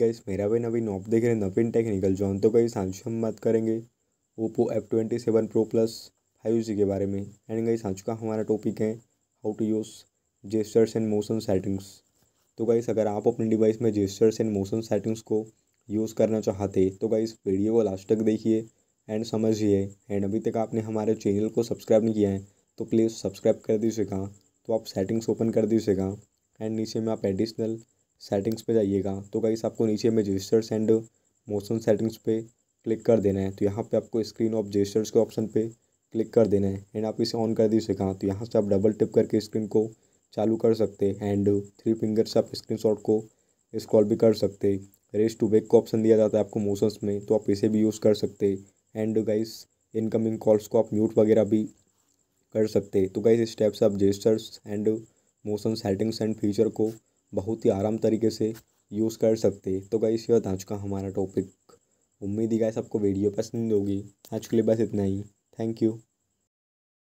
है इस मेरा भी नवीन आप देख रहे हैं नवीन टेक्निकल जो तो गाइस आज हम बात करेंगे Oppo F twenty seven pro plus five G के बारे में एंड गई आज का हमारा टॉपिक है how to use gestures and motion settings तो गाइस अगर आप अपने डिवाइस में जेस्टर्स एंड मोशन सेटिंग्स को यूज़ करना चाहते तो इस वीडियो को लास्ट तक देखिए एंड समझिए एंड अभी तक आपने हमारे चैनल को सब्सक्राइब नहीं किया है तो प्लीज़ सब्सक्राइब कर दीजिएगा तो आप सेटिंग्स ओपन कर दीजिएगा एंड नीचे में आप एडिशनल सेटिंग्स पे जाइएगा तो गाइस आपको नीचे में जेस्टर्स एंड मोशन सेटिंग्स पे क्लिक कर देना है तो यहाँ पे आपको स्क्रीन ऑफ जेस्टर्स के ऑप्शन पे क्लिक कर देना है एंड आप इसे ऑन कर दीजिएगा तो यहाँ से आप डबल टिप करके स्क्रीन को चालू कर सकते हैं एंड थ्री फिंगर्स आप स्क्रीन को स्क्रॉल भी कर सकते रेस टू बेक का ऑप्शन दिया जाता है आपको मोशंस में तो आप इसे भी यूज़ कर सकते एंड गाइस इनकमिंग कॉल्स को आप म्यूट वगैरह भी कर सकते तो गाइस इस टाइप आप gestures and motion settings and feature को बहुत ही आराम तरीके से यूज़ कर सकते तो गाइस इसी था आज का हमारा टॉपिक उम्मीद ही गाइस आपको वीडियो पसंद होगी आज के लिए बस इतना ही थैंक यू